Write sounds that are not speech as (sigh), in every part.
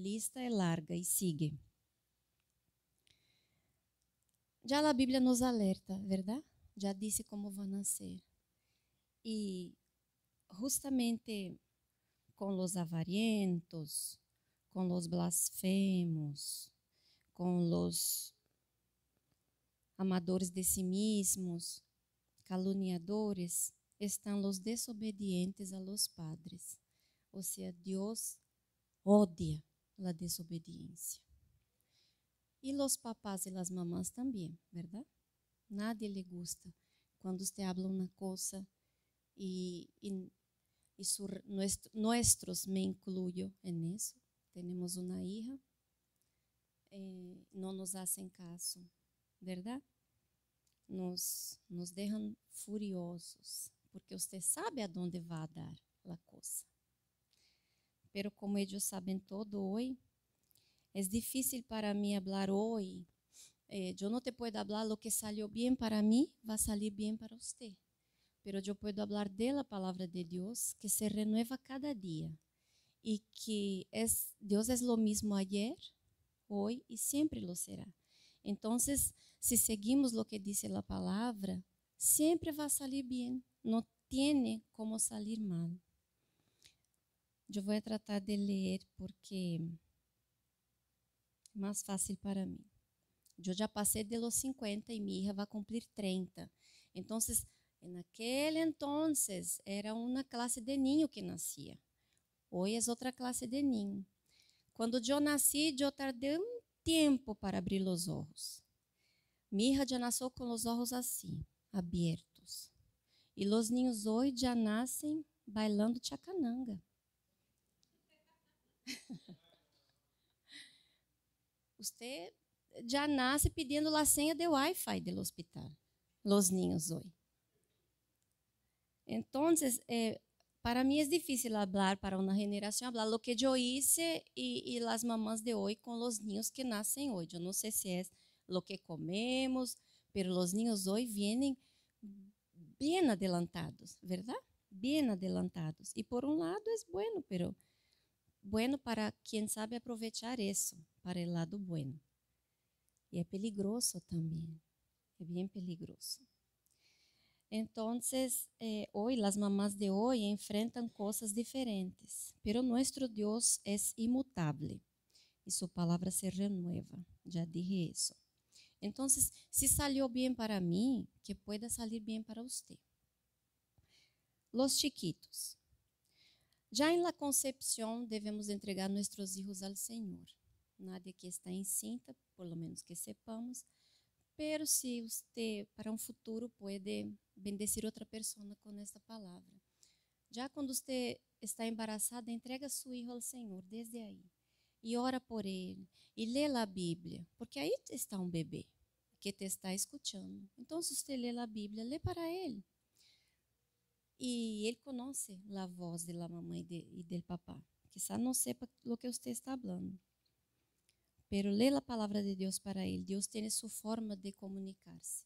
lista é larga e sigue. Já a Bíblia nos alerta, verdade? Já disse como vão nascer. E justamente com os avarentos, com os blasfemos, com os amadores de si mesmos, caluniadores, estão os desobedientes a los padres. Ou seja, Deus odia la desobediencia. Y los papás y las mamás también, ¿verdad? Nadie le gusta cuando usted habla una cosa y, y, y su, nuestro, nuestros, me incluyo en eso. Tenemos una hija, eh, no nos hacen caso, ¿verdad? Nos, nos dejan furiosos, porque usted sabe a dónde va a dar la cosa pero como eles sabem todo hoje, é difícil para mim falar hoje. Eh, eu não te posso falar o que saiu bem para mim, vai sair bem para você. Pero eu posso falar da palavra de Deus que se renueva cada dia e que es, Deus é o mesmo ayer, hoje e sempre lo será. Então, se seguimos o que diz a palavra, sempre vai sair bem. Não tem como sair mal. Eu vou é tratar de ler porque é mais fácil para mim. Eu já passei de los 50 e minha vai cumprir 30. Então, naquele, aquel entonces era uma classe de ninho que nascia. Hoje é outra classe de ninho. Quando eu nasci, eu tardei um tempo para abrir os olhos. Mirra já nasceu com os olhos assim, abertos. E os ninhos hoje já nascem bailando chacananga. Você já nasce pedindo a senha de Wi-Fi do hospital, los niños hoje. Então, eh, para mim é difícil falar para uma geração, falar o que eu hice e, as mamãs de hoje com os niños que nascem hoje. Eu não sei se é o que comemos, mas os niños hoje vêm bem adelantados, verdade? Bem adelantados. E por um lado é bueno, mas bueno para quem sabe aproveitar isso, para o lado bueno. E é peligroso também, é bem peligroso. Então, eh, hoje, as mamás de hoje enfrentam coisas diferentes, Mas nosso Deus é imutável e sua palavra se renueva, Já dije isso. Então, se saiu bem para mim, que pueda sair bem para você. Los chiquitos. Já em la concepção, devemos entregar nossos filhos ao Senhor. Nada que está em encinta, pelo menos que sepamos, pero se você para um futuro pode bendecir outra pessoa com esta palavra. Já quando você está embarazada, entrega seu filho ao Senhor desde aí e ora por ele e lê a Bíblia, porque aí está um bebê que te está escutando. Então, se você lê a Bíblia, lê para ele. E ele conhece a voz de mamãe mamá y, de, y del papá. Quizá não sepa o que você está falando. pero leia a palavra de Deus para ele. Deus tem sua forma de comunicar-se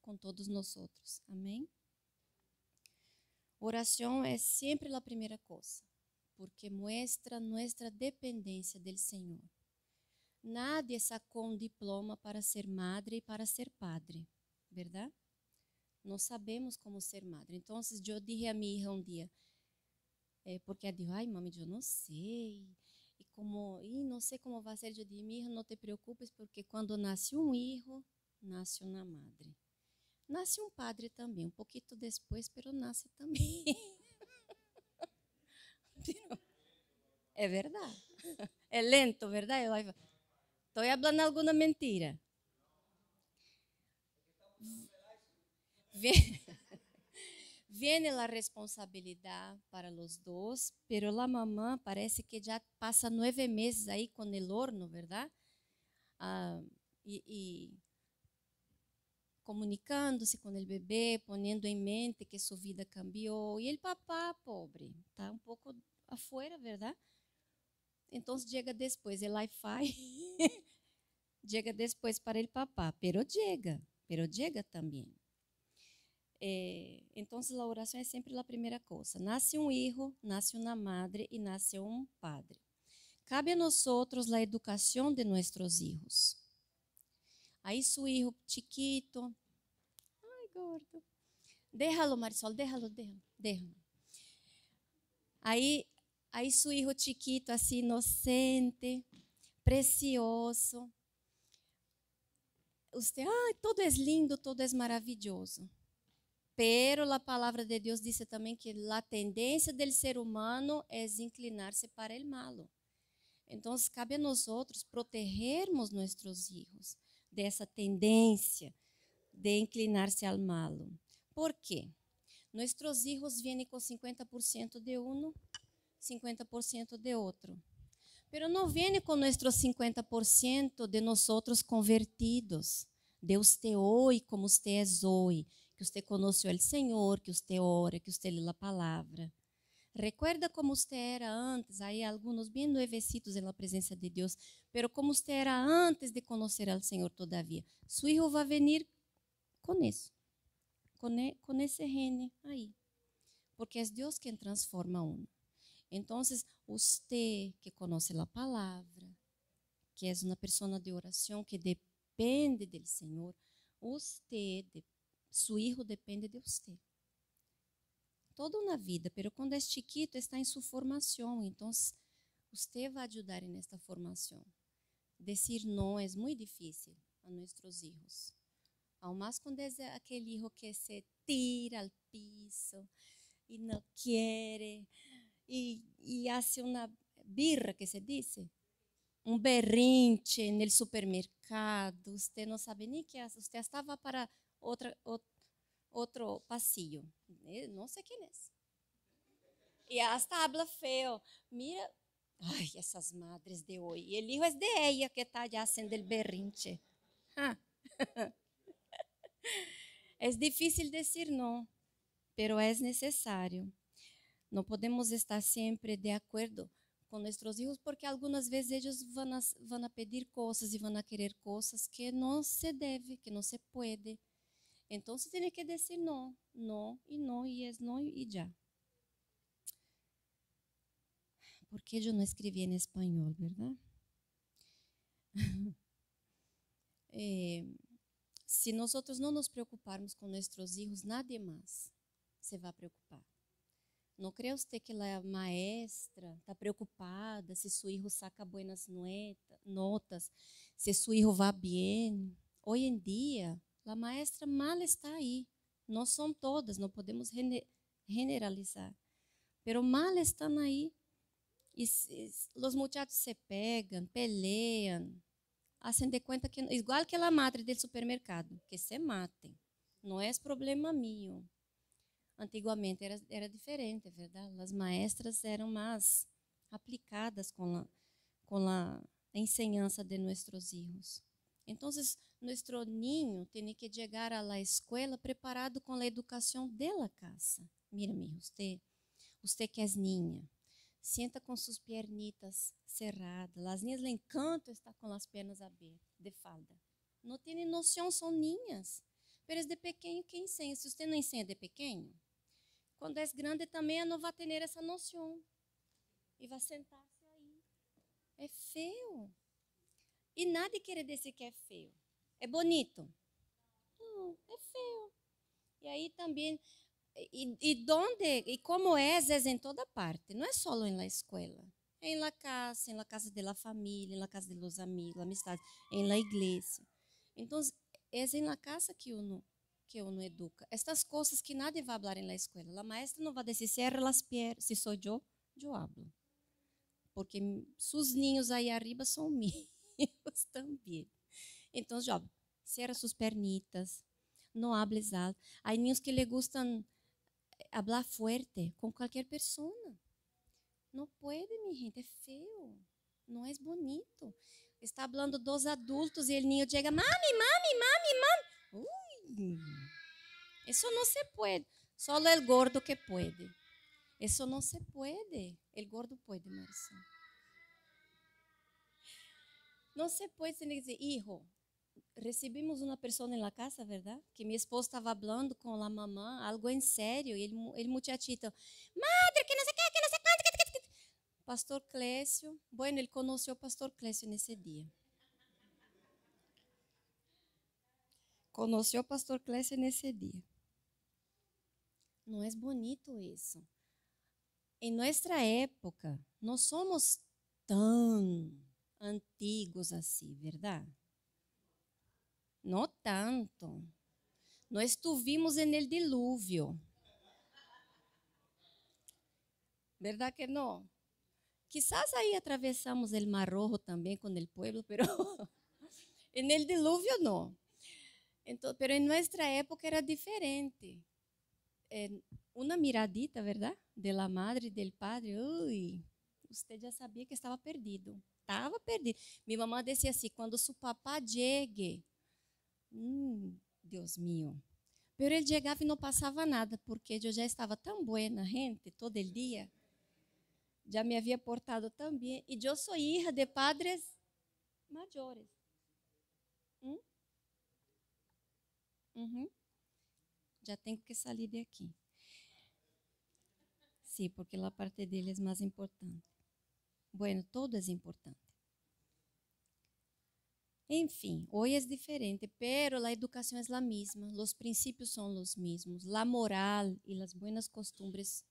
com todos nós. Amém? Oração é sempre a primeira coisa, porque mostra nossa dependência do Senhor. Nadie sacou um diploma para ser madre e para ser padre, verdade? Nós sabemos como ser madre. Então, eu disse a minha irmã um dia, é porque ela disse, ai, mami, eu não sei. E como, e não sei como vai ser. Eu disse, minha irmã, não te preocupes, porque quando nasce um filho, nasce uma madre. Nasce um padre também, um pouquinho depois, pero nasce também. (laughs) é verdade. É lento, verdade? Estou falando alguma mentira. Vem (laughs) a responsabilidade para los dois. pero la mamã parece que já passa nove meses aí com o horno, verdade? Ah, comunicando-se com o bebê, ponendo em mente que sua vida cambiou. E ele, papá, pobre, tá um pouco afuera, verdade? Então, chega depois, ele wi-fi. (laughs) chega depois para ele, papá, pero chega, pero chega também. Eh, então, a oração é sempre a primeira coisa. Nasce um hijo, nasce uma madre e nasce um padre. Cabe a nós outros a educação de nossos hijos. Aí, su hijo chiquito, ai gordo, déjalo, Marisol, déjalo, déjalo, déjalo. Aí, aí su filho chiquito, assim inocente, precioso. Você, ah, tudo é lindo, tudo é maravilhoso Pero a palavra de Deus disse também que a tendência do ser humano é inclinar-se para o malo. Então, cabe a nós outros protegermos nossos filhos dessa tendência de inclinar-se ao malo. Por quê? Nossos filhos vêm com 50% de um, 50% de outro. mas não vêm com nossos 50% de nós outros convertidos. Deus te oi como você é hoje que você conheceu o Senhor, que você ora, que você lê a palavra. Recuerda como você era antes, aí alguns bem nuevecitos na presença de Deus, pero como você era antes de conhecer ao Senhor todavia. Su hijo vai venir com isso, com esse rene aí, porque é Deus quem transforma um. Então, você que conhece a palavra, que é uma pessoa de oração que depende do Senhor, você seu hijo depende de você. Todo na vida, pero quando é chiquito está em sua formação, então você vai ajudar nesta formação. Decir não é muito difícil a nossos filhos. Ao mais quando é aquele filho que se tira ao piso e não quer e, e faz uma birra, que se diz? Um berrinche no supermercado. Você não sabe nem que você estava para outra, outro passeio. Não sei quem é. E as habla feio, mira, ai, essas madres de hoje. O filho é de ella que está já sendo o berrinche. é (laughs) difícil dizer não, pero é necessário. Não podemos estar sempre de acordo com nossos filhos, porque algumas vezes eles vão, a, vão a pedir coisas e vão a querer coisas que não se deve, que não se pode. Então você tem que dizer não, não e não e é não e já. Porque eu não escrevi em espanhol, verdade? (laughs) É, se nós não nos preocuparmos com nossos filhos, nada mais se vai preocupar. Não creio você que a maestra está preocupada se seu filho saca boas notas, se seu filho vai bem. Hoje em dia, La maestra mal está aí. Não são todas, não podemos generalizar. Pero mal estão aí. E, os muchachos se pegam, peleam, hacen de conta que igual que a madre do supermercado, que se matem. Não é problema meu. Antigamente era, era diferente, é verdade. As maestras eram mais aplicadas com a, com a ensinança de nossos filhos. Então, nosso ninho tem que chegar à escola preparado com a educação de la Mira, Mírame, usted, você que es ninha, senta com suas pernitas cerradas. As ninhas lhe encantam estar com as pernas abertas, de falda. Não tem noção, são ninhas. Mas de pequeno quem ensina. Se você não ensina de pequeno, quando é grande também não vai ter essa noção. E vai sentar-se aí. É feio. E nada de querer dizer que é feio. É bonito. Não, é feio. E aí também. E, e onde, e como é, é em toda parte. Não é só na escola. É em la casa, em la casa de la família, em la casa de los amigos, amistade, em la igreja. Então, é em la então, é assim, casa que uno que eu não educa. Estas coisas que nada vai falar na escola. A maestra não vai dizer cierra las piernas, se sou eu, eu hablo. Porque seus ninhos aí arriba são meus. (laughs) Deus (laughs) também. Então, Job, assim, cera suas pernitas, não hables alto. Há niños que lhe gustam falar eh, forte com qualquer pessoa. Não pode, minha gente, é feio. Não é bonito. Está falando dos adultos e o ninho chega, mami, mami, mami, mami. Ui, isso não se pode. Só o gordo que pode. Isso não se pode. O gordo pode, Marcelo. Não se pode dizer, hijo, recebemos uma pessoa na casa, verdade? Que minha esposa estava falando com a mamã, algo em sério, e ele, ele muchachito, madre, que não sei o que, que não sei quanto, que, que, que, que. Pastor Clécio, bueno, ele conheceu o pastor Clécio nesse dia. Conheceu o pastor Clécio nesse dia. Não é bonito isso? Em nossa época, não somos tão antigos assim, verdade? Não tanto. Nós estivemos no dilúvio. Verdade que não? Quizás aí atravessamos o Mar Rojo também com o povo, mas (laughs) en el dilúvio não. Então, pero em nossa época era diferente. uma miradita, verdade? De la madre, del padre, ui, você já sabia que estava perdido estava perdido. Minha mamãe disse assim: quando seu papá chegue, hum, Deus meu. Mas ele chegava e não passava nada, porque eu já estava tão buena, gente, todo dia. Já me havia portado tão bem. E eu sou hija de padres maiores. Hum? Uhum. Já tenho que sair de aqui. Sim, porque a parte dele é mais importante. Bueno, todo es importante. Enfim, hoje é diferente, pero la educação é la misma, los princípios são los mismos, la moral e las buenas costumbres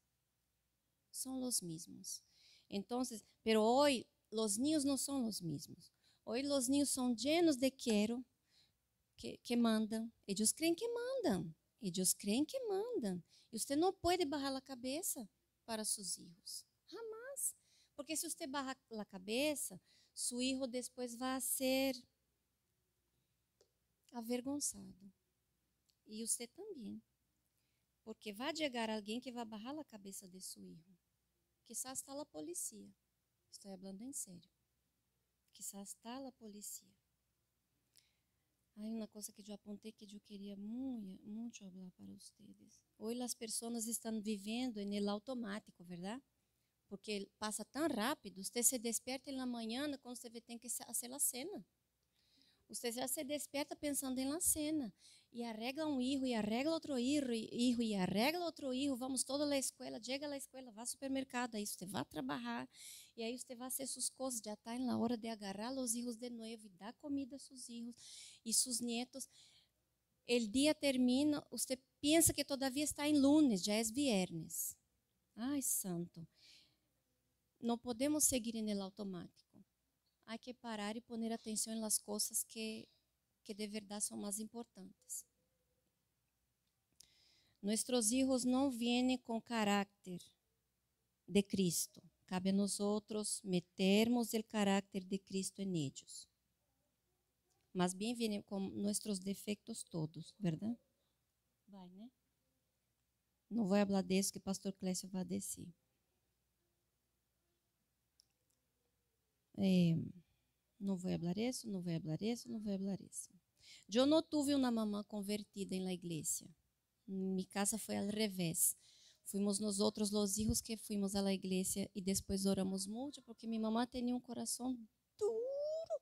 são los mismos. Então, pero hoje os niños não são os mesmos. Hoje os niños são llenos de quero, que, que mandam. Eles creem que mandam. Eles creem que mandam. E você não pode barrar a cabeça para seus filhos. Porque se você barrar a cabeça, seu irmão depois vai ser avergonçado. E você também. Porque vai chegar alguém que vai barrar a cabeça de seu irmão, Quizás está a polícia. Estou falando em sério. Quizás está a polícia. Aí uma coisa que eu apontei que eu queria muito, muito falar para vocês. Hoje as pessoas estão vivendo no automático, verdade? porque passa tão rápido, você se desperta na manhã né, quando você tem que fazer a cena. Você já se desperta pensando em la cena. E arrega um erro, e arrega outro erro, e arrega outro erro. Vamos toda a escola, chega à escola, vá ao supermercado, aí você vai trabalhar, e aí você vai fazer suas coisas. Já está na hora de agarrar os erros de novo e dar comida a seus erros e seus netos. O dia termina, você pensa que todavia está em lunes, já é viernes. Ai, santo não podemos seguir no automático. Há que parar e pôr atenção nas coisas que, que de verdade são mais importantes. Nossos filhos não vêm com caráter de Cristo. Cabe a nós outros metermos o caráter de Cristo em eles. Mas bem vêm com nossos defeitos todos, verdade? Vai, né? Não vou falar disso que o pastor Clécio vai dizer. É, não vou falar isso, não vou falar isso, não vou falar isso. Eu não tive uma mamã convertida em la igreja. Minha casa foi ao revés. Fomos nós outros, os filhos que fuimos à igreja e depois oramos muito, porque minha mamã tinha um coração duro,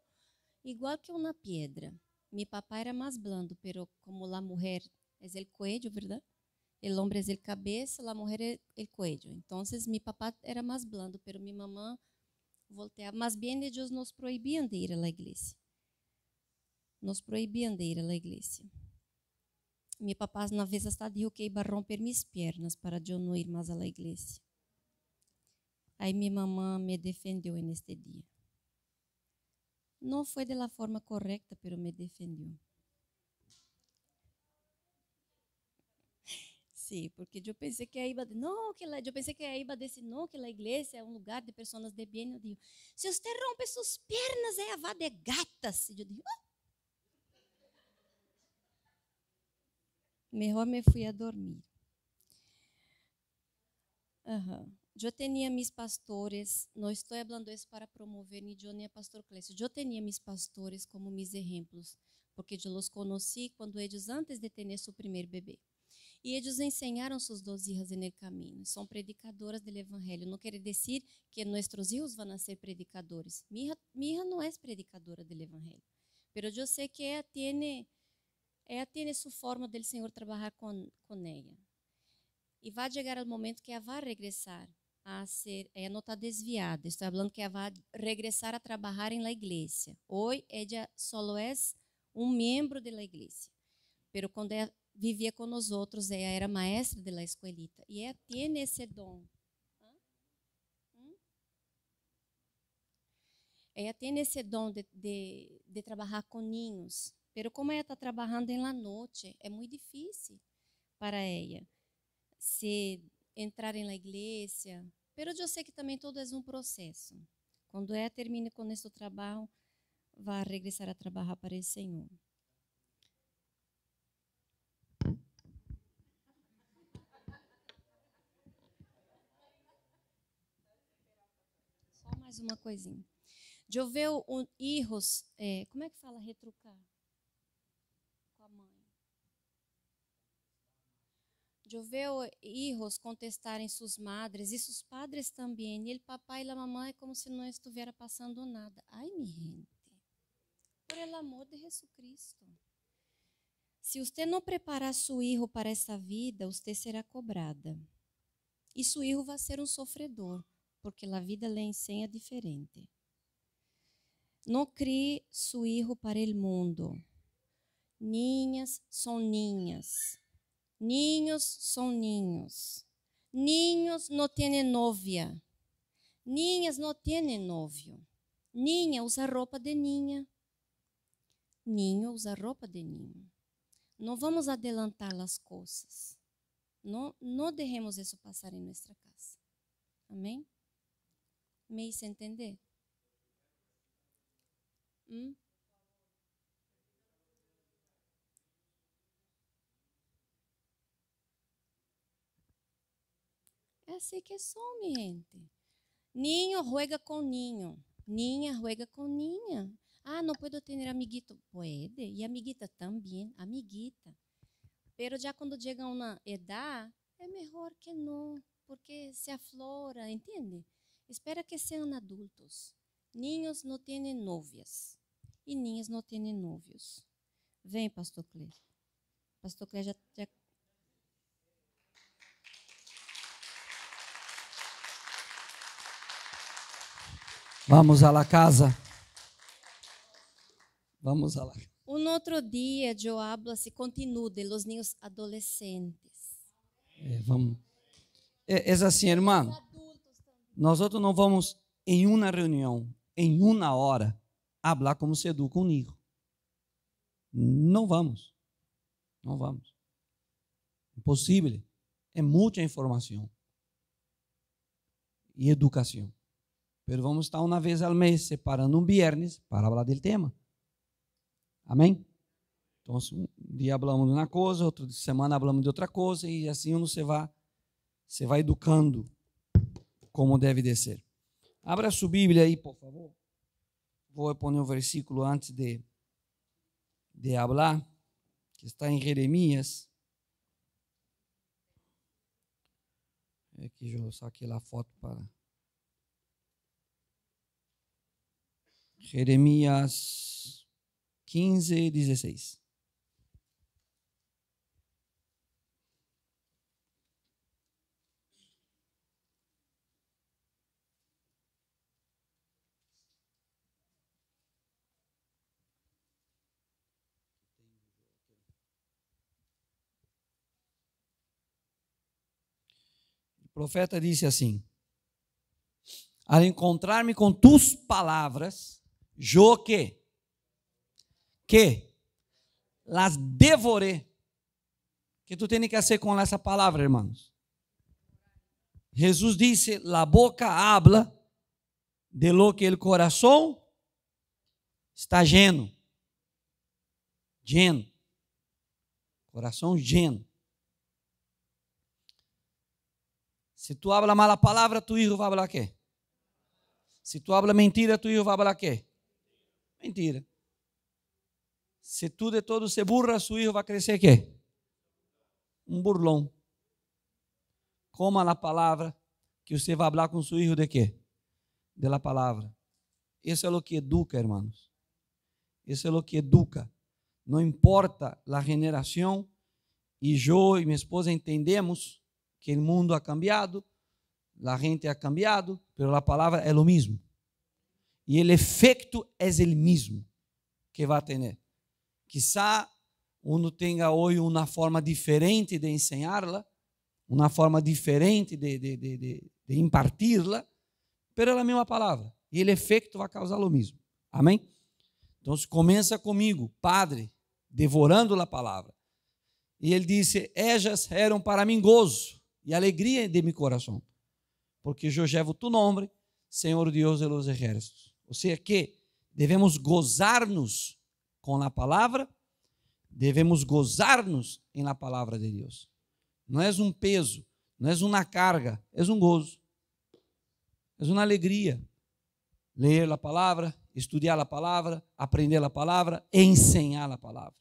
igual que uma pedra. Meu papai era mais blando, pero como a mulher é o cuello, verdade? El hombre é el cabeça, a mulher é o cuello. É então, meu papai era mais blando, pero minha mamã voltear. Mas bem Deus nos proibían de ir à igreja. Nos proibían de ir à igreja. Meu papá, uma vez, até disse que ia romper minhas pernas para eu não ir mais à igreja. Aí minha mamã me defendeu neste dia. Não foi da forma correta, mas me defendeu. assim, porque eu pensei que a IBA, não, que eu pensei que a IBA disse não, que a igreja é um lugar de pessoas de bem. Eu digo, se você rompe suas pernas, é a vá de gatas. Assim, eu digo, oh. melhor me fui a dormir. Uhum. Eu tinha meus pastores, não estou falando isso para promover nem eu nem a é pastor Clécio, eu tinha meus pastores como meus exemplos, porque eu os conheci quando eles, antes de ter seu primeiro bebê. E eles ensinaram seus dos hijos no caminho. São predicadoras do evangelho. Não quer dizer que nossos irmãos vão ser predicadores. Minha, minha não é predicadora do evangelho. mas eu sei que ela tem ela tem sua forma do Senhor trabalhar com com ela. E vai chegar o momento que ela vai regressar a ser, ela não está desviada. Estou falando que ela vai regressar a trabalhar em la igreja. Hoje ela só é um membro da igreja. mas quando ela vivia com nós outros, ela é, era maestra de la escuelita e ela é, tem esse dom. Ela hum? é, tem esse dom de, de, de trabalhar com ninhos, pero como ela está trabalhando em la noite, é muito difícil para ela se entrar em la igreja. Pero eu sei que também todo é um processo. Quando ela termina com esse trabalho, vai regressar a trabalhar para o Senhor. mais uma coisinha. Joveu irros, é, como é que fala retrucar? Com a mãe. Joveu irros contestarem suas madres e seus padres também. E ele papai e a mamãe é como se não estivesse passando nada. Ai, minha gente. Por el amor de Jesus Cristo. Se você não preparar seu irro para essa vida, você será cobrada. E seu irro vai ser um sofredor porque a vida lhe ensina diferente. Não crie seu filho para o mundo. Ninhas são ninhas. Ninhos são ninhos. Ninhos não têm novia. Ninhas não têm novio. Ninha usa roupa de ninha. Ninho usa roupa de ninho. Não vamos adelantar as coisas. Não, não deixemos isso passar em nossa casa. Amém? Me hice entender. É assim que some, gente. Ninho ruega com ninho. Ninha ruega com ninha. Ah, não posso ter amiguito. pode E amiguita também. Amiguita. Pero já quando chegam na idade, é melhor que não, porque se aflora, entende? Espera que sejam adultos. Ninhos não têm novias. E ninhas não têm novios. Vem, pastor Clé. Pastor Clé já, já Vamos à la casa. Vamos à la casa. Um outro dia, eu hablo se continua de los ninhos adolescentes. É, vamos. É, é assim, irmã. Nós outros não vamos em uma reunião, em uma hora, falar como se educa um nigo. Não vamos. Não vamos. Impossível. É muita informação e educação. Mas vamos estar uma vez ao mês separando um viernes para falar do tema. Amém? Então, um dia falamos de uma coisa, outra semana falamos de outra coisa, e assim você vai, você vai educando como deve de ser. Abra sua Bíblia aí, por favor. Vou pôr um versículo antes de, de falar, que está em Jeremias. Aqui, é que eu saquei a foto para. Jeremias 15, 16. profeta disse assim: Ao encontrar-me com tus palavras, jo que, que las devoré. que tu tem que fazer com essa palavra, irmãos? Jesus disse: La boca habla de lo que el coração está lleno. Lleno. Coração lleno. Se tu habla mala palavra, tu hijo vai falar hablar Se tu tú mentira, tu hijo vai falar hablar Mentira. Se tu de todo se burra, seu filho vai crescer quê? Um burlão. Coma a palavra que você vai falar com seu filho de quê? De la palavra. Isso é o que educa, hermanos. Isso é o que educa. Não importa a generação, e eu e minha esposa entendemos que o mundo ha cambiado, a gente ha cambiado, pero a palabra é lo mesmo, e el efecto es el mesmo que va ter. tener. Quizá uno tenga hoy una forma diferente de enseñarla, uma forma diferente de, de, de, de, de impartirla, pero é a mesma palavra. E o efeito vai causar o mesmo. Amém? Então, começa comigo, Padre, devorando a palavra. E ele disse: Ejas eram para mim gozo, e alegria de meu coração, porque yo llevo tu nome, Senhor Deus de los ejércitos. Ou seja, que devemos gozar-nos com a palavra, devemos gozar-nos em la palavra de Deus. Não é um peso, não é uma carga, é um gozo, é uma alegria. Ler a palavra, estudar a palavra, aprender a palavra, enseñar a palavra.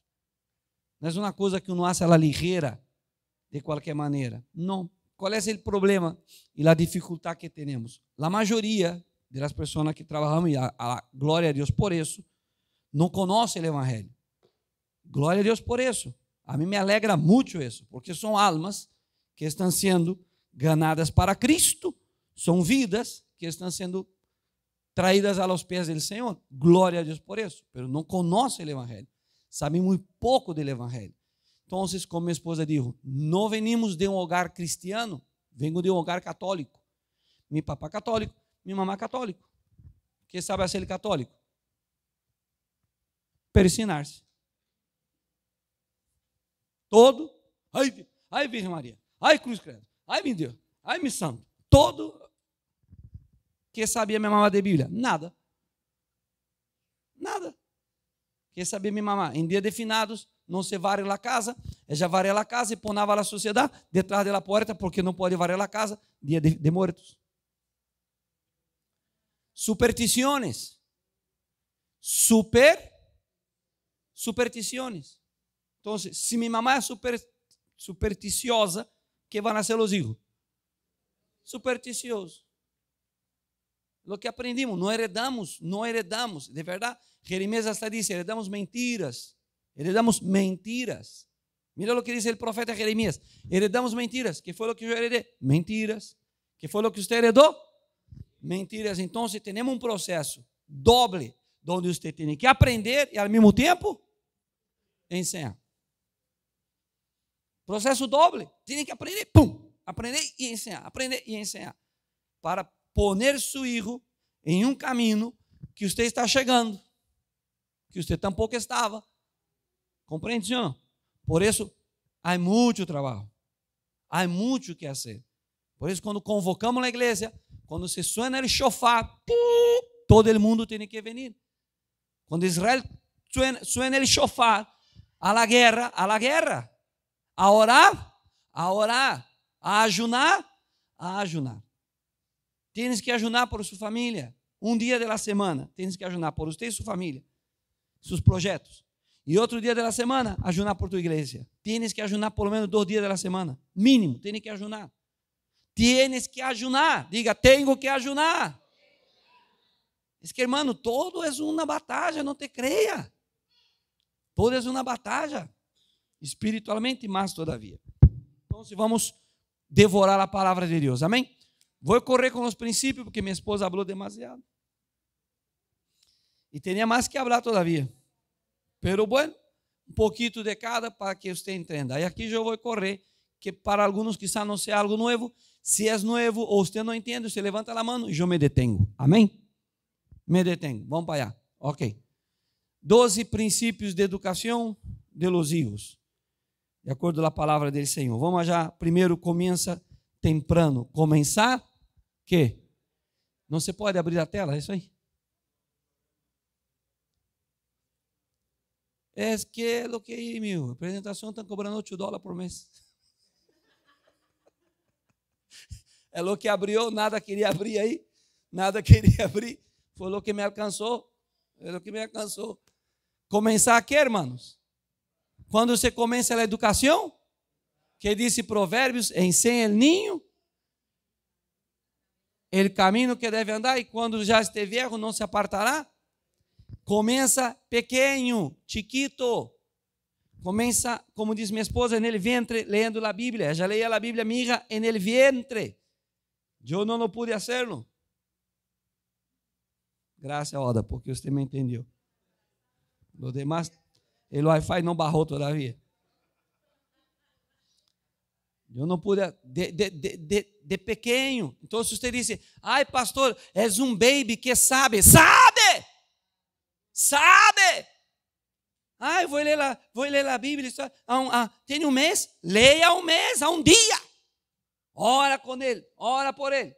Não é uma coisa que não acha ela ligeira, de qualquer maneira, não qual é o problema e a dificuldade que temos? A maioria de pessoas personas que trabalhamos, e a, a a Deus por isso, não conhece o Evangelho. Glória a Deus por isso. A mim me alegra muito isso, porque são almas que estão sendo ganadas para Cristo, são vidas que estão sendo traídas aos pés do Senhor. Glória a Deus por isso. Mas não conhece o Evangelho, Sabe muito pouco do Evangelho. Então, como minha esposa dijo, não venimos de um hogar cristiano, vengo de um hogar católico. Mi papá católico, mi mamá católico. Quem sabe ser católico? Persinar-se. Todo, ai, ai Virgem Maria, ai Cruz Credo, ai meu Deus, ai meu santo. Todo que sabia me mamar de Bíblia? Nada. Nada. Que sabia me mamar? Em dia de não se vare la casa, já varia la casa e ponava la sociedade detrás de porta, porque não pode varia la casa, dia de, de mortos. Supersticiones. Super. Supersticiones. Então, se minha mamãe é super, supersticiosa, que vão nascer os filhos? Supersticioso. Lo que aprendimos, não heredamos, não heredamos, de verdade. Jeremias até disse: heredamos mentiras Heredamos mentiras. Mira lo que dice el profeta Jeremías. Heredamos mentiras. ¿Qué fue lo que yo heredé? Mentiras. ¿Qué fue lo que usted heredó? Mentiras. Entonces tenemos un proceso doble donde usted tiene que aprender y al mismo tiempo enseñar. Processo doble. Tem que aprender, pum, aprender e ensinar, aprender e ensinar. Para poner seu filho em um caminho que você está chegando, que você tampouco estava, Compreende, senhor? o no? Por eso há muito trabajo, hay mucho que fazer. Por isso, quando convocamos a igreja, quando se suena o shofar, todo mundo tem que vir. Quando Israel suena, suena el a la guerra, a la guerra, a orar, a orar, a ajunar, a ajunar. Tienes que ajunar por sua família, um dia da semana, tienes que ajunar por você e sua família, seus projetos. E outro dia da semana, ajunar por tu igreja. Tienes que ajunar por menos dois dias da semana. Mínimo, tienes que ajunar. Tienes que ajunar. Diga, tenho que ajunar. Es que, todo é uma batalha. Não te creia. Todo é uma batalha Espiritualmente todavia. Então, se vamos devorar a palavra de Deus, amém? Vou correr com os princípios, porque minha esposa falou demasiado. E teria mais que falar todavia. Pero bueno, um poquito de cada para que você entenda. Aí aqui eu vou correr, que para alguns quizá não seja algo novo. Se é novo ou você não entende, você levanta a mão e eu me detengo. Amém? Me detengo. Vamos para allá. Ok. Doze princípios de educação de los hijos, de acordo com a palavra do Senhor. Vamos já, primeiro começa temprano, começar que? Não se pode abrir a tela, é isso aí? É que lo que aí, meu. Apresentação estão tá cobrando 8 dólares por mês. (laughs) É lo que abriu, nada queria abrir aí. Nada queria abrir. Foi lo que me alcançou. É lo que me alcançou. Começar aqui, irmãos. Quando você começa a educação, que disse Provérbios: ensina o ninho, o caminho que deve andar, e quando já esteve erro, não se apartará Começa pequeno, chiquito. Começa, como diz minha esposa, no ventre, lendo a Bíblia. Já leia a Bíblia minha no ventre. Eu não pude hacerlo. Graças, Oda, porque você me entendeu. Os demais, o Wi-Fi não barrou todavía. Eu não pude, de, de, de, de pequeno. Então, se você disse, ai, pastor, és um baby que sabe, sabe! Sabe? Ah, eu vou ler lá, vou ler lá a Bíblia. Há um, há, tem um mês? Leia um mês, há um dia. Ora com ele, ora por ele.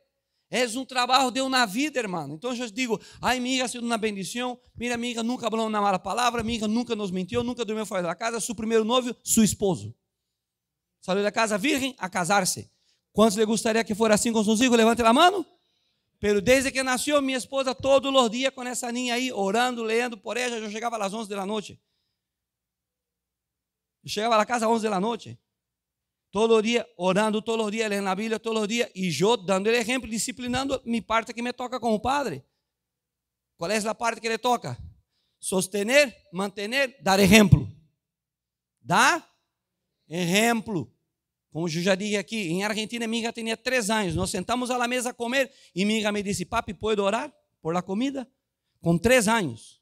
É um trabalho deu na vida, irmão. Então eu digo, ai, minha sido uma bendição. Minha amiga nunca falou uma mala palavra. Minha nunca nos mentiu, nunca dormiu fora da casa. Seu primeiro noivo, seu esposo. Saiu da casa virgem a casar-se. Quantos lhe gostaria que fosse assim com seus hijos? Levante a mão. Pero desde que nasceu minha esposa, todos os dias com essa ninha aí, orando, lendo por ela, eu chegava às 11 da noite Eu chegava a casa às 11 da noite. Todos os dias, orando, todos os dias, leyendo a Bíblia, todos os dias. E eu dando el exemplo, disciplinando minha parte que me toca como padre. qual é a parte que ele toca? Sostener, mantener, dar exemplo Dar exemplo como já disse aqui, em Argentina minha amiga tinha três anos. Nós sentamos à mesa a comer e minha amiga me disse: Papi, pode orar por la comida? Com três anos.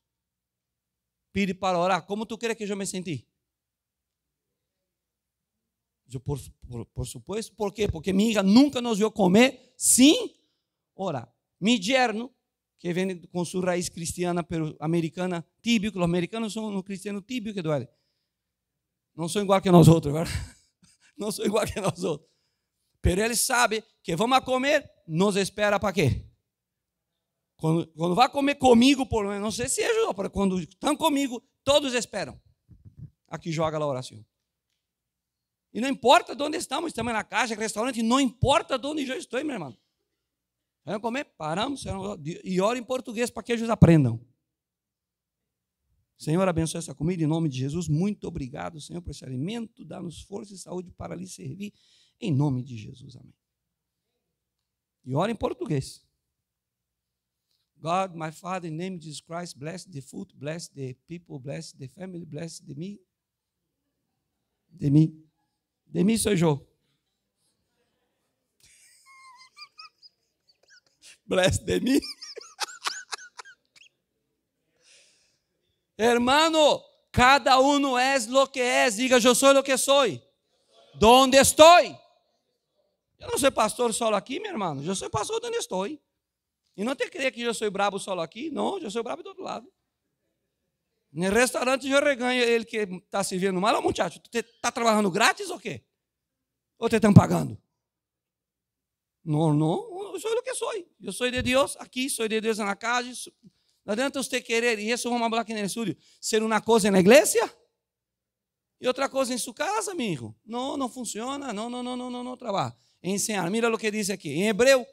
Pide para orar. Como tu queres que eu me senti? Eu, por, por, por supuesto. Por quê? Porque minha amiga nunca nos viu comer sem orar. Mi Dierno, que vem com sua raiz cristiana pero, americana, típico, os americanos são um cristiano típico, Eduardo. Não são igual que nós outros, (laughs) verdade? (laughs) não sou igual que nós outros. Pero ele sabe que vamos comer, nos espera para quê? Quando, quando vai comer comigo, por não sei se ajudou, para quando estão comigo, todos esperam. Aqui joga a oração. E não importa de onde estamos, estamos na casa, restaurante, não importa de onde eu estou, meu irmão. Vamos comer, paramos e oro em português para que eles aprendam. Senhor, abençoe essa comida em nome de Jesus. Muito obrigado, Senhor, por esse alimento. Dá-nos força e saúde para lhe servir em nome de Jesus. Amém. E ora em português. God, my Father, in name of Jesus Christ, bless the food, bless the people, bless the family, bless the me. De mim. De mim Seu João. bless me. Hermano, cada um es lo que é. Diga, eu sou lo que sou. Donde estou? Eu não sou pastor solo aqui, meu irmão. Eu sou pastor onde estou. E não te creia que eu sou brabo solo aqui. Não, eu sou brabo do outro lado. No restaurante eu reganho ele que está se vendo mal. Ô, muchacho, tu está trabalhando grátis ou quê? Ou te estão pagando? Não, não. Eu sou o que sou. Eu sou de Deus aqui, sou de Deus na casa. No adianta você querer, e isso vamos falar aqui no estúdio, ser uma coisa na igreja e outra coisa em sua casa, amigo. Não, não funciona, não, não, não, não, não, não trabalha. Ensinar, mira o que diz aqui. Em hebreu,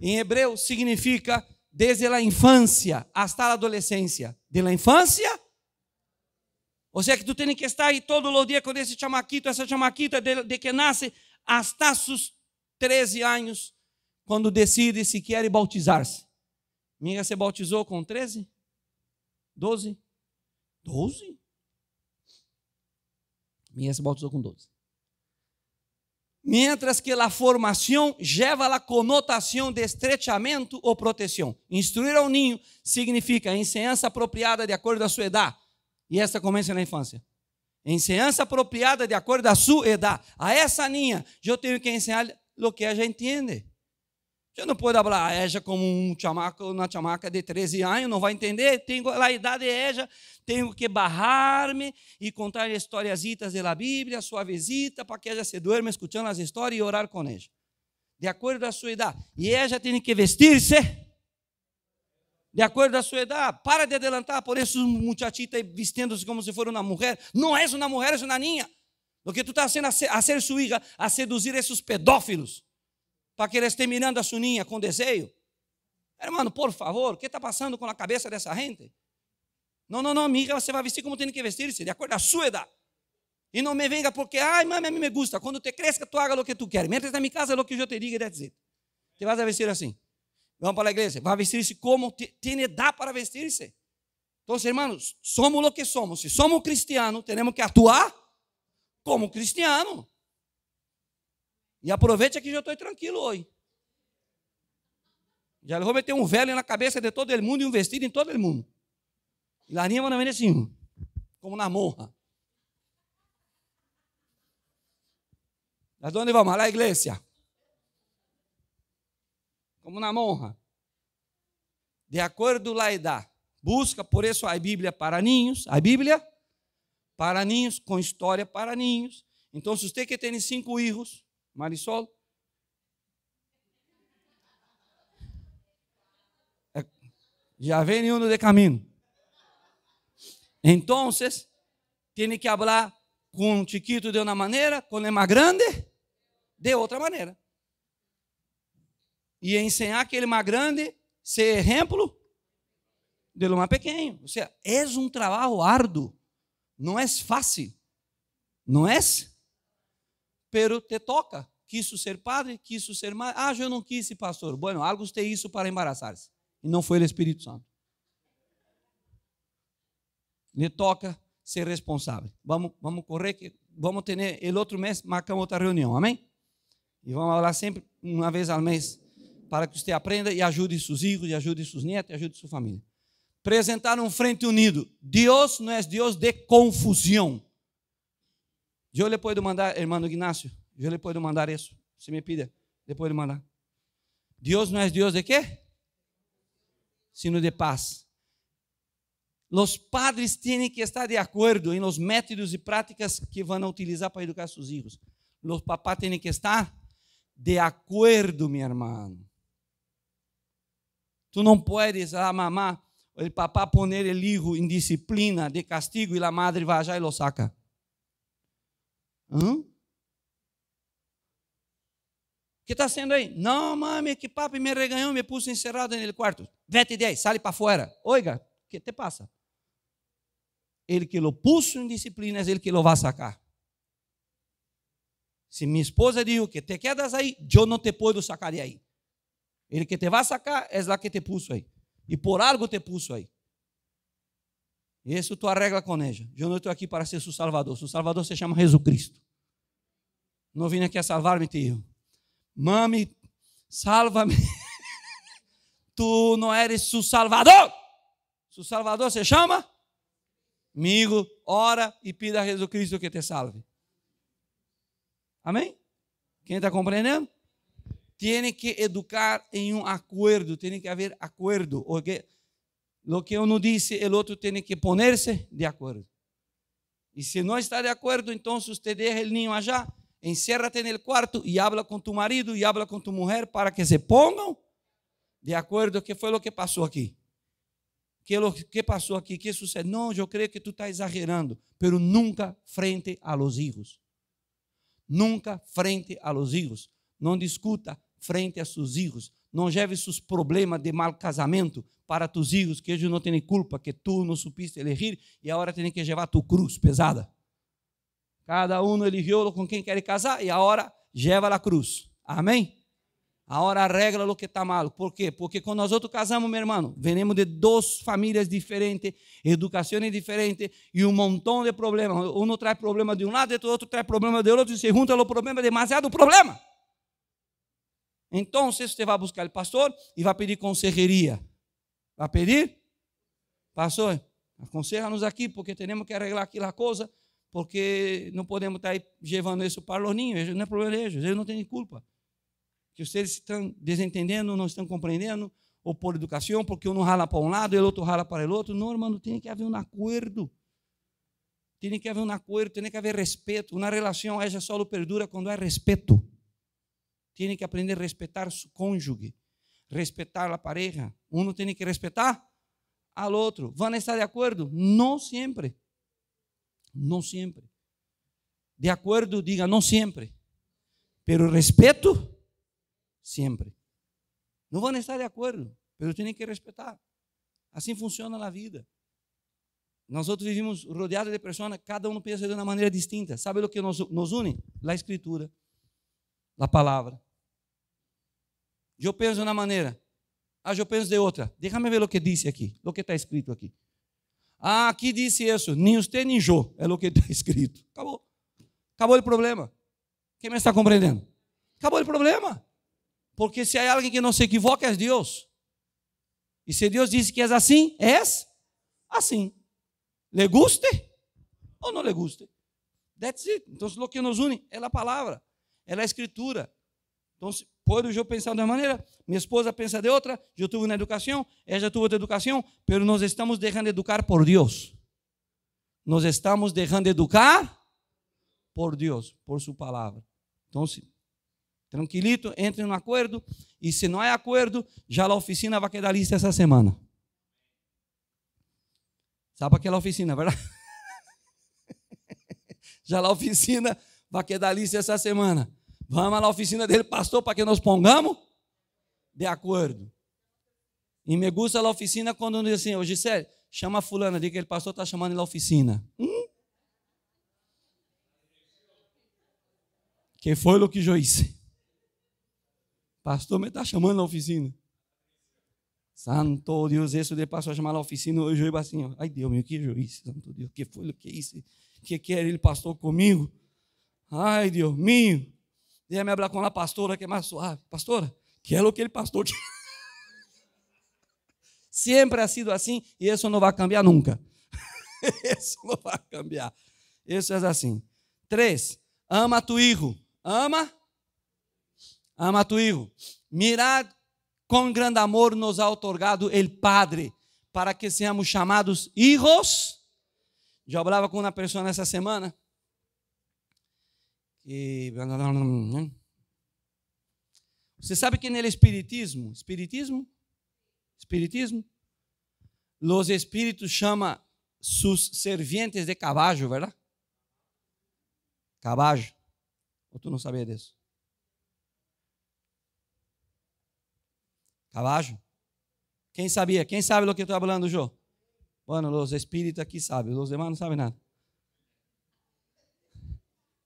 em hebreu significa desde a infância até a adolescência. De la infância ou seja, que tu tem que estar aí todo o dia com esse chamaquito, essa chamaquita, de, de que nasce até seus 13 anos, quando decide se quer bautizar-se. Minha se bautizou com 13? 12? 12? Minha se bautizou com 12. Mientras que a formação leva a conotação de estrechamento ou proteção. Instruir ao ninho significa ensinança apropriada de acordo a sua idade. E essa começa na infância. Ensinança apropriada de acordo a sua idade. A essa ninha, eu tenho que ensinar o que ela entende. Você não pode falar ah, EJA como um chamaco, uma chamaca de 13 anos, não vai entender. Tenho a idade de EJA, tenho que barrar-me e contar historiazitas da Bíblia, sua visita, para que ela se duerma escutando as histórias e orar com EJA. De acordo com a sua idade. E EJA tem que vestir-se de acordo com a sua idade. Para de adelantar, por esses muchachitas vestindo-se como se fosse uma mulher. Não és uma mulher, és uma ninha. Porque tu está sendo a, ser, a ser a seduzir esses pedófilos para que eles terminando a suninha com desejo? Hermano, por favor, o que está passando com a cabeça dessa gente? Não, não, não, amiga, você vai vestir como tem que vestir-se, de acordo com a sua idade. E não me venga porque, ai, mãe, a mim me gusta. Quando te cresca, tu haga o que tu quer. Mientras na tá minha casa, é o que eu te digo that's dizer. Te vas a vestir assim. Vamos para a igreja. Vai vestir-se como tem idade para vestir-se. Então, hermanos, somos o que somos. Se somos cristianos, temos que atuar como cristiano. E aproveite que já estou tranquilo hoje. Já vou meter um velho na cabeça de todo mundo e um vestido em todo mundo. E lá anima também assim, como na morra. Mas onde vamos? Lá, igreja. Como na morra. De acordo lá e dá. Busca, por isso, a Bíblia para ninhos. A Bíblia para ninhos, com história para ninhos. Então, se você que tem cinco filhos, Marisol? É, já vem nenhum de caminho. Então, tem que falar com o Chiquito de uma maneira, com o mais grande de outra maneira. E ensinar aquele mais grande ser exemplo de mais pequeno. Ou seja, é um trabalho árduo. Não é fácil. Não é pero te toca. Quiso ser padre, quiso ser mãe. Ah, eu não quis, pastor. Bueno, algo tem isso para embaraçar-se. E não foi o Espírito Santo. Me toca ser responsável. Vamos, vamos correr, que vamos ter ele outro mês, marcamos outra reunião. Amém? E vamos falar sempre uma vez ao mês para que você aprenda e ajude seus filhos, e ajude seus netos, e ajude sua família. Apresentar um frente unido. Deus não é Deus de confusão. Eu depois de mandar, irmão Ignacio, eu depois de mandar isso. Se me pide, depois de mandar. Deus não é Deus de quê? Sino de paz. Os padres têm que estar de acordo em los métodos e práticas que vão utilizar para educar seus filhos. Os papás têm que estar de acordo, meu irmão. Tu não podes, a mamá, o papá, poner o hijo em disciplina, de castigo, e a madre vai já e lo saca. Hã? que está sendo aí? Não, mami, que papo me reganhou, me pus encerrado nele quarto. Vete aí, sale para fora. Oiga, o que te passa? Ele que lo pus em disciplinas, ele que lo vai sacar. Se minha esposa diz que te quedas aí, eu não te posso sacar de aí. Ele que te vai sacar, é lá que te pus aí. E por algo te pus aí. Isso tua regra coneja. Eu não estou aqui para ser seu salvador. Seu salvador se chama Jesus Cristo. Não vim aqui a salvar-me, tio. Mami, salva-me. (laughs) tu não eres seu salvador. Seu salvador se chama? Amigo, ora e pida a Jesus Cristo que te salve. Amém? Quem está compreendendo? Tem que educar em um acordo. Tem que haver acordo. Okay? Lo que uno dice, el outro tem que ponerse de acordo. E se não está de acordo, então você deja o niño allá, en el quarto e habla com tu marido e habla com tu mulher para que se pongam de acordo. que foi o que passou aqui? que lo que passou aqui? que sucede? Não, eu creio que tu está exagerando, pero nunca frente a los hijos. Nunca frente a los hijos. Não discuta frente a seus hijos não leve sus problemas de mal casamento para tus filhos, que eles não têm culpa, que tu não supiste elegir e agora tem que levar tu cruz pesada. Cada um eligió com quem quer casar e agora leva a cruz. Amém? Agora arregla o que está mal. Por quê? Porque quando nós outros casamos, meu irmão, venimos de duas famílias diferentes, educações diferentes e um montão de problemas. Um traz problema de um lado, o outro traz problema do outro, e se junta o problema, demasiado problema. Então você vai buscar o pastor e vai pedir conselheria. Vai pedir? Pastor, aconselha-nos aqui, porque temos que arreglar aquela coisa, porque não podemos estar aí levando isso para os ninhos. Não é problema deles, eles não têm culpa. Que vocês estão desentendendo, não estão compreendendo, ou por educação, porque um rala para um lado e o outro rala para o outro. Não, irmão, tem que haver um acordo. Tem que haver um acordo, tem que haver respeito. Uma relação é só perdura quando há respeito. Têm que aprender a respeitar su cônjuge, a la pareja. Um tem que respeitar ao outro? Vão estar de acordo? Não sempre. Não sempre. De acordo diga não sempre, Pero respeito, sempre. Não vão estar de acordo, mas tienen que respeitar. Assim funciona na vida. Nós outros vivimos rodeados de pessoas, cada um pensa de uma maneira distinta. Sabe o que nos une? A Escritura, a palavra. Eu penso de uma maneira. Ah, eu penso de outra. Déjame ver o que disse aqui, o que está escrito aqui. Ah, aqui disse isso. Nem você nem eu. É o que está (laughs) escrito. Acabou. Acabou o problema. Quem me está compreendendo? Acabou o problema. Porque se há alguém que não se equivoca, é Deus. E se Deus disse que é assim, é assim. Le guste ou não le guste. That's it. Então, o que nos une é a palavra, é a escritura. Então, pode eu pensar de uma maneira, minha esposa pensa de outra, eu tive uma educação, ela teve outra educação, mas nós estamos deixando educar por Deus. Nós estamos deixando educar por Deus, por Sua palavra. Então, tranquilito, entre no acordo, e se não é acordo, já a oficina vai quedar lista essa semana. Sabe aquela oficina, verdade? (laughs) já a oficina vai quedar lista essa semana. Vamos na oficina dele, pastor, para que nós pongamos de acordo. E me gusta a oficina quando diz assim, hoje sério, chama fulano, diga que ele pastor está chamando ele na oficina. Hum? Que foi o que Joyce? Pastor, me está chamando na oficina. Santo Deus, isso de pastor a chamar na oficina, hoje eu assim, ai Deus meu, que juízo, santo Deus, que foi o que isso? Que quer ele pastor comigo? Ai Deus meu, Ia me abraçar com a pastora, que é mais suave. Pastora, que é o que... ele (laughs) Sempre ha sido assim e isso não vai cambiar nunca. (laughs) isso não vai cambiar. Isso é assim. Três, ama tu hijo. Ama? Ama tu hijo. Mirad com grande amor nos ha otorgado el Padre, para que sejamos chamados hijos. Já falava com uma pessoa nessa semana e. Né? Você sabe que no é espiritismo, espiritismo, espiritismo, os espíritos chama seus servientes de cavalo, verdade? Cavalo? Ou tu não sabia disso? Cavalo? Quem sabia? Quem sabe do que eu estou falando, Jô? Bueno, os espíritos aqui sabem, os demais não sabem nada.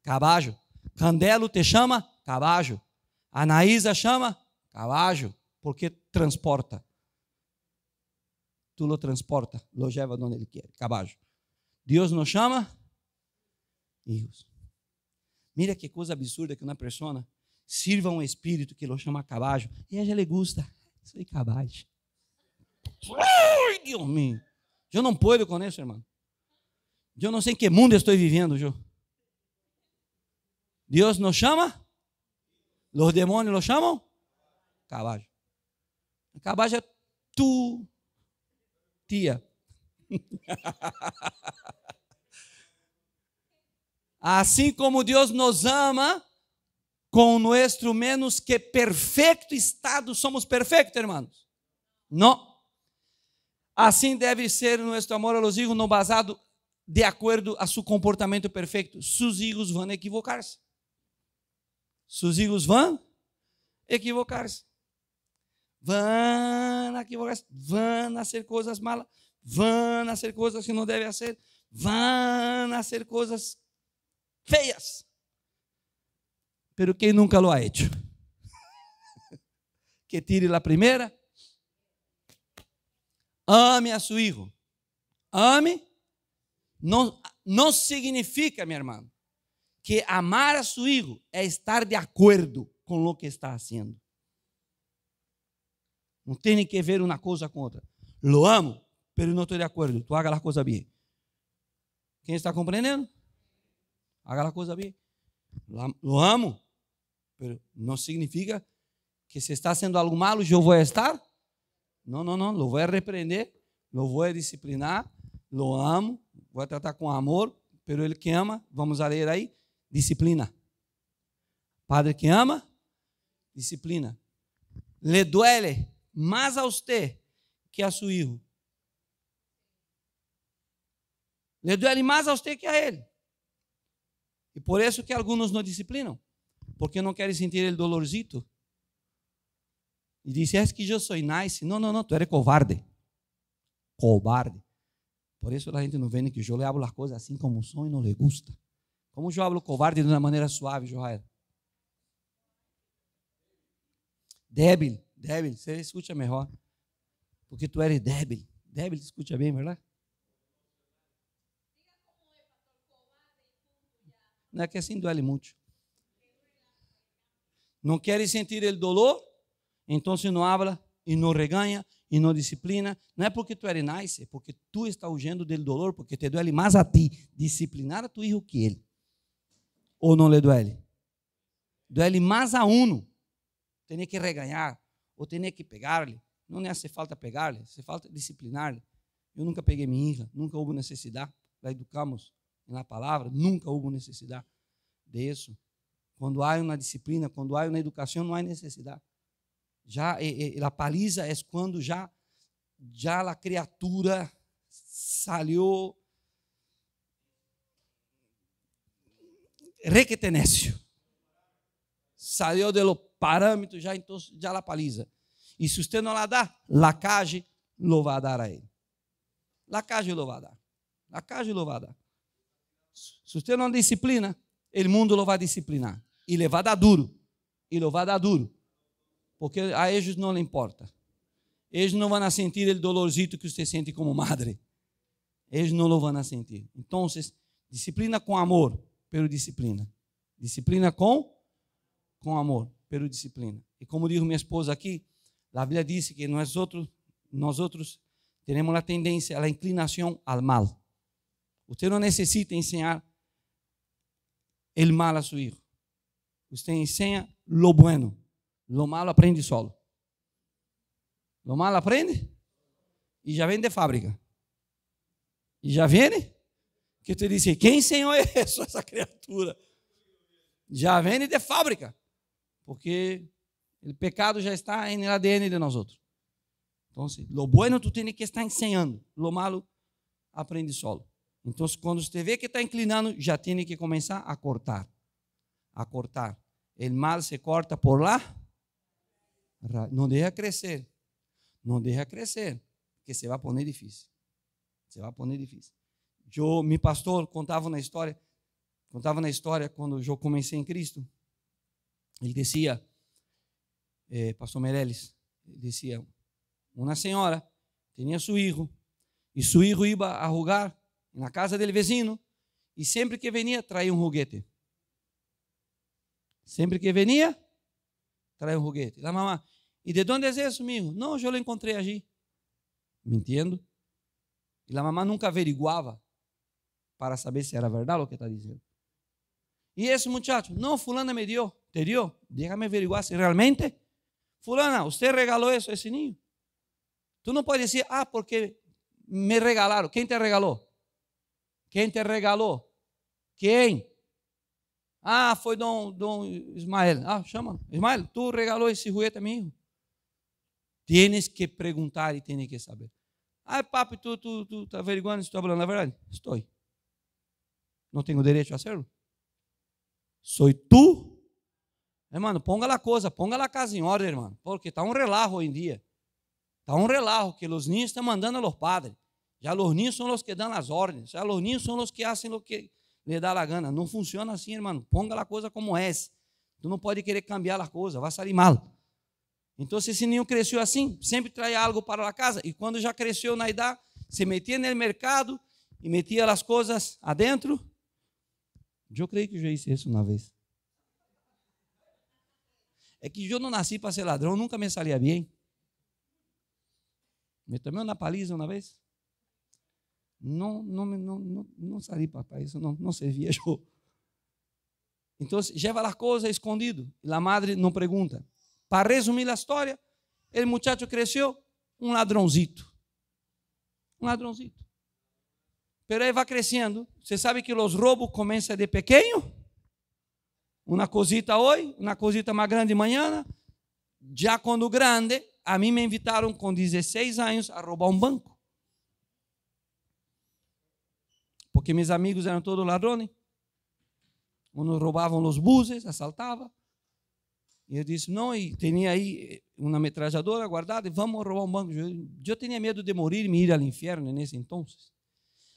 Cavalo? Candelo te chama cabajo. Anaísa chama cabajo, porque transporta. Tu lo transporta, lo lleva onde ele quer, cabajo. Deus nos chama hijos. Mira que coisa absurda que uma pessoa sirva um espírito que lo chama cabajo e a le gusta. aí, cabajo. Ai, Deus meu. Eu não posso com isso, irmão. Eu não sei em que mundo estou vivendo, João. Deus nos chama? Os demônios nos chamam? Caballo. Caballo é tu, tia. (laughs) assim como Deus nos ama, com o nosso menos que perfeito estado somos perfeitos, irmãos? Não. Assim deve ser nosso amor aos los hijos, baseado basado de acordo a seu comportamento perfeito. Seus hijos vão equivocar-se seus filhos vão equivocar-se. Vão equivocar-se, vão fazer coisas malas, vão fazer coisas que não devem fazer, vão fazer coisas feias. Pero quem nunca lo ha hecho? (laughs) que tire a primeira. Ame a seu filho. Ame. Não, não significa, minha irmã, que amar a seu filho é estar de acordo com o que está fazendo. Não tem que ver uma coisa com outra. Lo amo, pero não estou de acordo. Tu haga a coisa bem. Quem está compreendendo? Haga a coisa bem. Lo amo, pero não significa que se está sendo algo malo, eu vou estar. Não, não, não. Lo vou repreender, lo vou disciplinar, lo amo, vou tratar com amor, pero ele que ama, vamos a ler aí disciplina. Padre que ama, disciplina. Le duele mais a você que a seu filho. Le duele mais a você que a ele. E por isso que alguns não disciplinam, porque não querem sentir ele dolorzito. E dizem, é que eu sou nice. Não, não, não, tu eres covarde. Covarde. Por isso a gente não vê que eu le hablo as coisas assim como são e não le gusta. Como Jó falou covarde de uma maneira suave, Joel. Débil, débil, você escuta melhor. Porque tu eres débil. Débil, escuta bem, verdade? Não é que assim duele muito. Não queres sentir o dolor? Então se não habla e não reganha e não disciplina. Não é porque tu eres nice, é porque tu está huyendo dele dolor, porque te duele mais a ti disciplinar a tu hijo que ele ou não lhe duele? Duele mais a uno. Tem que reganhar, ou tem que pegar-lhe. Não é se assim, falta pegar-lhe, é se assim, falta disciplinar-lhe. Eu nunca peguei minha hija, nunca houve necessidade. La educamos na palavra, nunca houve necessidade disso. Quando há uma disciplina, quando há uma educação, não há necessidade. Já e, e, a paliza é quando já já a criatura saiu requetenécio. Saiu de los parâmetros já, então, já la paliza. E se você não la dá, lacage, dar a ele. Lacage, lo Lacage, dar. Se você não disciplina, ele mundo lo vai disciplinar. E levar dar duro. E levar dar duro. Porque a eles não lhe importa. Eles não vão sentir o dolorzito que você sente como madre. Eles não lo vão sentir. Então, disciplina com amor pelo disciplina. Disciplina com com amor, pelo disciplina. E como diz minha esposa aqui, a Bíblia disse que nós outros nós outros temos a tendência, a inclinação ao mal. Você não necessita ensinar o mal a seu filho. Você ensina lo bueno. Lo mal aprende solo. Lo mal aprende e já vem de fábrica. E já vem que tu disse, quem Senhor é essa criatura? Já vem de fábrica. Porque o pecado já está em ADN de nós outros. Então, assim, lo bueno tu tem que estar ensinando, lo malo aprende solo. Então, quando você vê que está inclinando, já tem que começar a cortar. A cortar. O mal se corta por lá. Não deixa crescer. Não deixa crescer. que se vai poner difícil. Se vai poner difícil. Jô, me pastor, contava na história, contava na história quando eu comecei em Cristo. Ele dizia é, pastor Meirelles, ele uma senhora, tinha seu filho, e seu filho ia a rugar na casa dele vizinho, e sempre que venia, traía um ruguete. Sempre que venia, traía um ruguete. A mamãe, e de onde é isso, mijo? Não, eu o encontrei ali. Me entendo? E a mamãe nunca averiguava para saber se era verdade o que está dizendo. E esse muchacho, não, fulana é me dio, te dio, déjame averiguar se realmente. Fulana, você regalou isso a esse ninho? Tu não pode dizer, ah, porque me regalaram. Quem te regalou? Quem te regalou? Quem? Ah, foi Dom, Dom Ismael. Ah, chama. Ismael, tu regalou esse juguete a mim, Tienes que perguntar e tienes que saber. Ah, papo, tu, tu, tu tá averiguando se estou falando a verdade? Estou. Não tenho direito a serlo? Soy tu. Irmão, é, ponga a coisa, ponga la casa em ordem, irmão. Porque está um relarro hoje em dia. Está um relarro que os ninhos estão mandando a los padres. Já os ninhos são os que dão as ordens. Já os ninhos são os que hacen o que lhe dá a gana. Não funciona assim, irmão. Ponga a coisa como é. Tu não pode querer cambiar a coisa, vai sair mal. Então, esse ninho cresceu assim, sempre traia algo para a casa. E quando já cresceu na idade, se metia no mercado e metia as coisas adentro eu creio que eu já disse isso uma vez. É que eu não nasci para ser ladrão, nunca me salia bem. Me tomei uma paliza uma vez. Não, não, não, não, não sali para isso, não, não servia eu. (laughs) Então, assim, leva as coisas escondido. E a madre não pergunta. Para resumir a história, o muchacho cresceu um ladrãozito. Um ladrãozito. Pero aí vai crescendo. Você sabe que os roubos começam de pequeno? Uma cosita hoje, uma cosita mais grande amanhã. Já quando grande, a mim me invitaram com 16 anos a roubar um banco. Porque meus amigos eram todos ladrões. Uns roubavam os buses, assaltavam. E eu disse, não, e tinha aí eh, uma metralhadora guardada, e vamos roubar um banco. Eu, eu tinha medo de morrer e me ir ao inferno nesse então.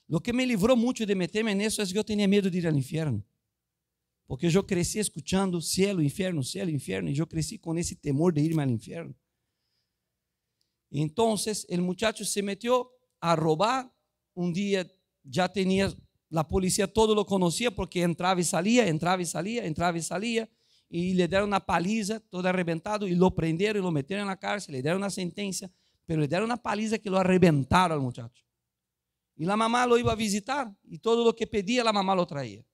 Lo que me livrou muito de meterme me é nisso é que eu tinha medo de ir al inferno, Porque eu cresci escuchando cielo, inferno, cielo, inferno, e eu cresci com esse temor de irme al inferno. então, o muchacho se meteu a roubar um dia. Já tinha a polícia, todo lo conhecia porque entrava e salia, entrava e salia, entrava e salia. e le deram uma paliza, todo arrebentado, e lo prendieron e lo metieron na cárcel, le deram uma sentença. Mas le deram uma paliza que lo arrebentaram, al muchacho e a mamá lo iba a visitar e todo lo que pedia a mamá lo traía.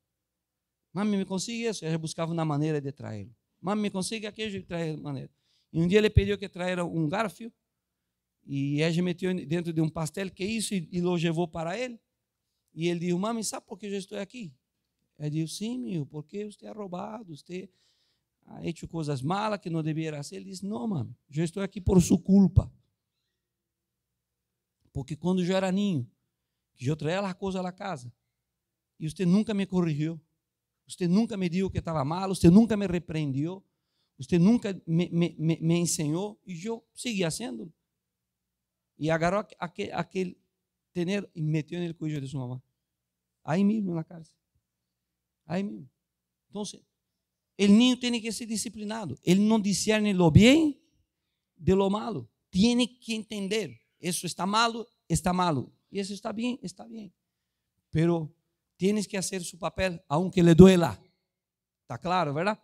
Mami, me consigue isso. Ela buscava uma maneira de traí-lo. Mami, me consigue aquilo de traí maneira. E um dia ele pediu que traíra um garfio e ela meteu dentro de um pastel que isso e, lo levou para ele. E ele disse, mami, sabe por que eu estou aqui? Ela disse, sim, meu, porque você é roubado, você ha feito coisas malas que não deveria fazer. Ele disse, não, mami, eu estou aqui por sua culpa. Porque quando eu era ninho, eu traía as coisas à casa. E você nunca me corrigiu. Você nunca me disse que estava mal. Você nunca me repreendeu Você nunca me, me, me, me ensinou. E eu segui fazendo. E agarrou aquele, aquele tener e meteu no cuello de sua mamá. Aí mesmo na casa Aí mesmo. Então, o niño tem que ser disciplinado. Ele não discerne lo bem de lo malo. Tiene que entender. Isso está malo, está malo y eso está bien, está bien. Pero tienes que hacer su papel aunque le duela. Está claro, ¿verdad?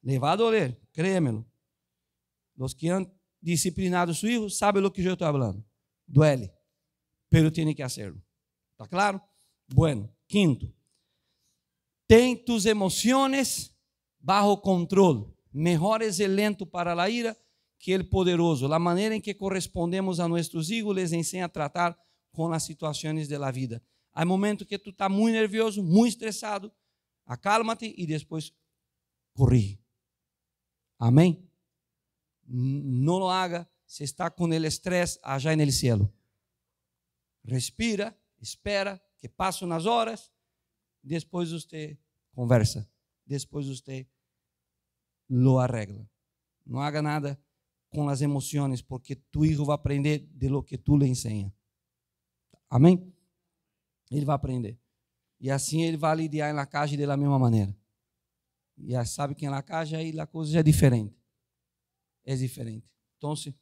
Le va a doler, créemelo. Los que han disciplinado a su hijo saben lo que yo estoy hablando. Duele, pero tiene que hacerlo. ¿Está claro? Bueno, quinto. Ten tus emociones bajo control. Mejor es el lento para la ira que el poderoso. La manera en que correspondemos a nuestros hijos les enseña a tratar com as situações da vida. Há momentos que tu está muito nervioso, muito estressado, acálmate e depois corrige. Amém? Não lo haga se está com o estresse allá no céu. Respira, espera que passam as horas, depois você conversa, depois você lo arregla. Não haga nada com as emoções, porque tu hijo vai aprender de lo que tu le enseñas. Amém? Ele vai aprender. E assim ele vai lidiar na caixa da mesma maneira. E sabe que em a caixa a coisa é diferente. É diferente. Então, se